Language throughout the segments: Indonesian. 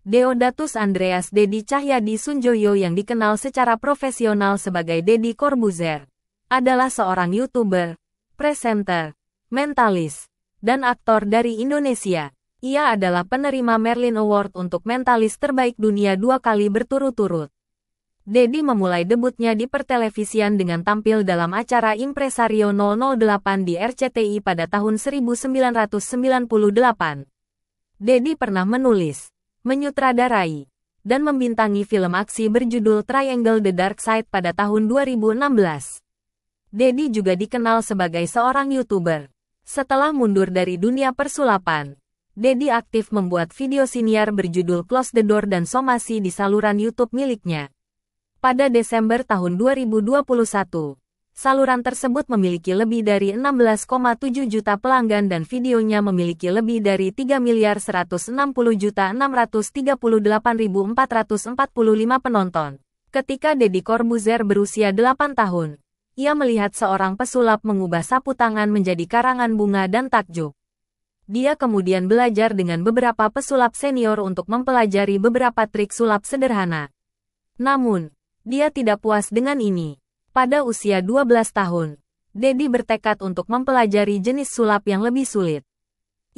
Deodatus Andreas Dedi Cahyadi Sunjoyo yang dikenal secara profesional sebagai Dedi Corbuzier, adalah seorang YouTuber, presenter, mentalis, dan aktor dari Indonesia. Ia adalah penerima Merlin Award untuk mentalis terbaik dunia dua kali berturut-turut. Dedi memulai debutnya di pertelevisian dengan tampil dalam acara Impresario 008 di RCTI pada tahun 1998. Dedi pernah menulis, menyutradarai, dan membintangi film aksi berjudul Triangle The Dark Side pada tahun 2016. Dedi juga dikenal sebagai seorang YouTuber. Setelah mundur dari dunia persulapan, Dedi aktif membuat video siniar berjudul Close the Door dan Somasi di saluran YouTube miliknya. Pada Desember tahun 2021, Saluran tersebut memiliki lebih dari 16,7 juta pelanggan dan videonya memiliki lebih dari 3 miliar 160 juta 638.445 penonton. Ketika Deddy Corbuzier berusia 8 tahun, ia melihat seorang pesulap mengubah sapu tangan menjadi karangan bunga dan takjub. Dia kemudian belajar dengan beberapa pesulap senior untuk mempelajari beberapa trik sulap sederhana. Namun, dia tidak puas dengan ini. Pada usia 12 tahun, Dedi bertekad untuk mempelajari jenis sulap yang lebih sulit.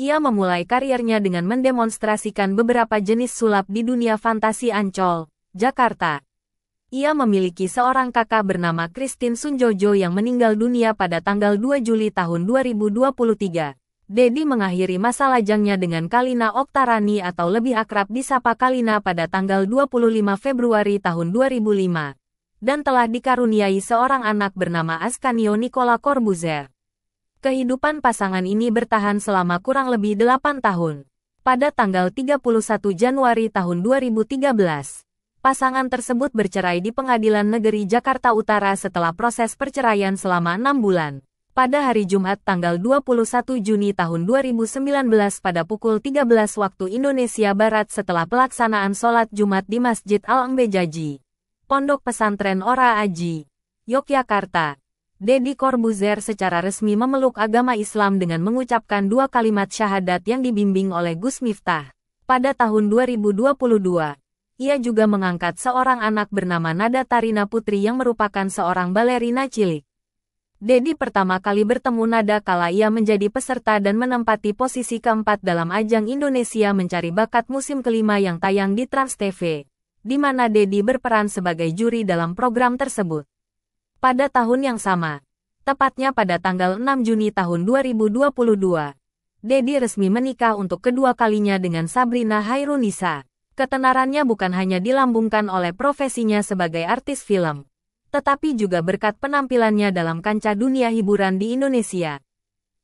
Ia memulai karirnya dengan mendemonstrasikan beberapa jenis sulap di dunia fantasi Ancol, Jakarta. Ia memiliki seorang kakak bernama Christine Sunjojo yang meninggal dunia pada tanggal 2 Juli tahun 2023. Dedi mengakhiri masa lajangnya dengan Kalina Oktarani atau lebih akrab disapa Kalina pada tanggal 25 Februari tahun 2005 dan telah dikaruniai seorang anak bernama Ascanio Nicola Corbuzier. Kehidupan pasangan ini bertahan selama kurang lebih 8 tahun. Pada tanggal 31 Januari tahun 2013, pasangan tersebut bercerai di Pengadilan Negeri Jakarta Utara setelah proses perceraian selama 6 bulan. Pada hari Jumat tanggal 21 Juni tahun 2019 pada pukul 13 waktu Indonesia Barat setelah pelaksanaan sholat Jumat di Masjid al Ambejaji. Pondok Pesantren Ora Aji, Yogyakarta. Dedi Corbuzier secara resmi memeluk agama Islam dengan mengucapkan dua kalimat syahadat yang dibimbing oleh Gus Miftah. Pada tahun 2022, ia juga mengangkat seorang anak bernama Nada Tarina Putri yang merupakan seorang balerina cilik. Dedi pertama kali bertemu Nada kala ia menjadi peserta dan menempati posisi keempat dalam ajang Indonesia mencari bakat musim kelima yang tayang di Trans TV di mana Dedi berperan sebagai juri dalam program tersebut. Pada tahun yang sama, tepatnya pada tanggal 6 Juni tahun 2022, Dedi resmi menikah untuk kedua kalinya dengan Sabrina Hairunisa. Ketenarannya bukan hanya dilambungkan oleh profesinya sebagai artis film, tetapi juga berkat penampilannya dalam kancah dunia hiburan di Indonesia.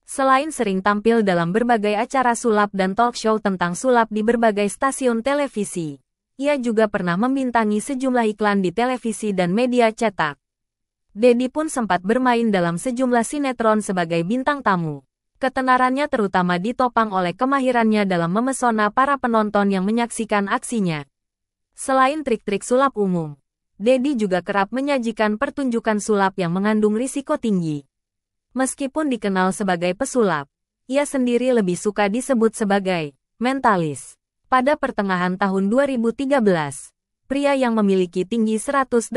Selain sering tampil dalam berbagai acara sulap dan talk show tentang sulap di berbagai stasiun televisi, ia juga pernah membintangi sejumlah iklan di televisi dan media cetak. Dedi pun sempat bermain dalam sejumlah sinetron sebagai bintang tamu. Ketenarannya terutama ditopang oleh kemahirannya dalam memesona para penonton yang menyaksikan aksinya. Selain trik-trik sulap umum, Dedi juga kerap menyajikan pertunjukan sulap yang mengandung risiko tinggi. Meskipun dikenal sebagai pesulap, ia sendiri lebih suka disebut sebagai mentalis. Pada pertengahan tahun 2013, pria yang memiliki tinggi 185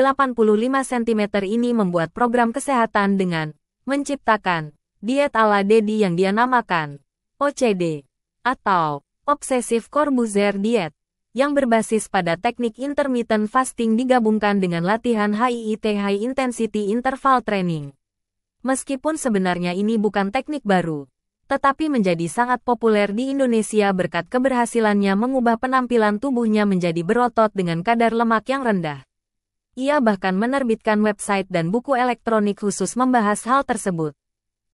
cm ini membuat program kesehatan dengan menciptakan diet ala Dedi yang dia namakan OCD atau Obsessive Corbusier Diet yang berbasis pada teknik intermittent fasting digabungkan dengan latihan HIIT High Intensity Interval Training. Meskipun sebenarnya ini bukan teknik baru, tetapi menjadi sangat populer di Indonesia berkat keberhasilannya mengubah penampilan tubuhnya menjadi berotot dengan kadar lemak yang rendah. Ia bahkan menerbitkan website dan buku elektronik khusus membahas hal tersebut.